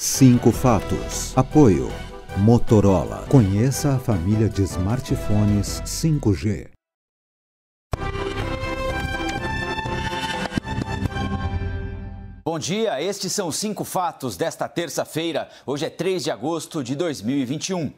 Cinco fatos. Apoio. Motorola. Conheça a família de smartphones 5G. Bom dia, estes são cinco fatos desta terça-feira. Hoje é 3 de agosto de 2021.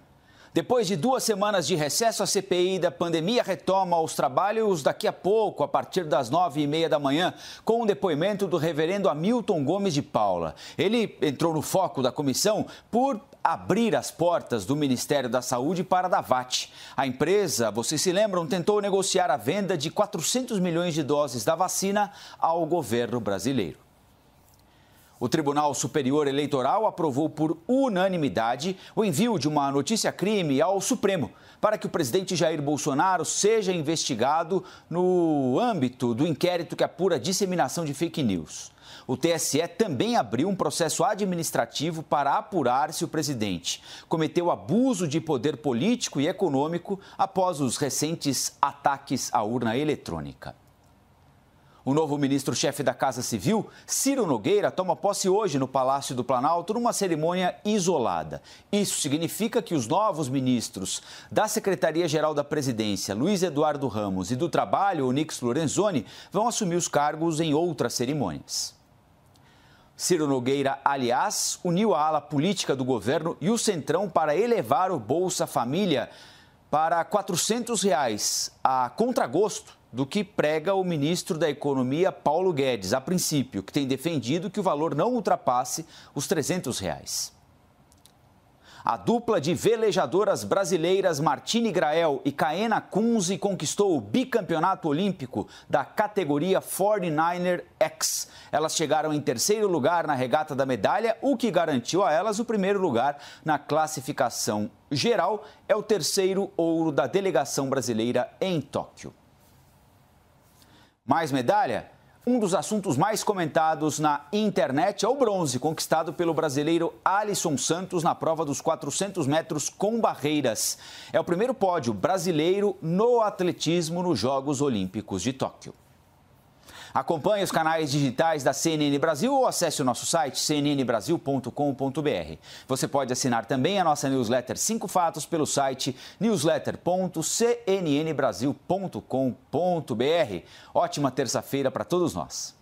Depois de duas semanas de recesso, a CPI da pandemia retoma os trabalhos daqui a pouco, a partir das nove e meia da manhã, com o depoimento do reverendo Hamilton Gomes de Paula. Ele entrou no foco da comissão por abrir as portas do Ministério da Saúde para a Davat. A empresa, vocês se lembram, tentou negociar a venda de 400 milhões de doses da vacina ao governo brasileiro. O Tribunal Superior Eleitoral aprovou por unanimidade o envio de uma notícia-crime ao Supremo para que o presidente Jair Bolsonaro seja investigado no âmbito do inquérito que apura é disseminação de fake news. O TSE também abriu um processo administrativo para apurar se o presidente cometeu abuso de poder político e econômico após os recentes ataques à urna eletrônica. O novo ministro-chefe da Casa Civil, Ciro Nogueira, toma posse hoje no Palácio do Planalto numa cerimônia isolada. Isso significa que os novos ministros da Secretaria-Geral da Presidência, Luiz Eduardo Ramos, e do Trabalho, Onix Lorenzoni, vão assumir os cargos em outras cerimônias. Ciro Nogueira, aliás, uniu a ala política do governo e o Centrão para elevar o Bolsa Família para R$ 400 reais, a contragosto do que prega o ministro da Economia, Paulo Guedes, a princípio, que tem defendido que o valor não ultrapasse os 300 reais. A dupla de velejadoras brasileiras Martine Grael e Kaena Kunze conquistou o bicampeonato olímpico da categoria 49er X. Elas chegaram em terceiro lugar na regata da medalha, o que garantiu a elas o primeiro lugar na classificação geral. É o terceiro ouro da delegação brasileira em Tóquio. Mais medalha? Um dos assuntos mais comentados na internet é o bronze conquistado pelo brasileiro Alisson Santos na prova dos 400 metros com barreiras. É o primeiro pódio brasileiro no atletismo nos Jogos Olímpicos de Tóquio. Acompanhe os canais digitais da CNN Brasil ou acesse o nosso site cnnbrasil.com.br. Você pode assinar também a nossa newsletter 5 Fatos pelo site newsletter.cnnbrasil.com.br. Ótima terça-feira para todos nós.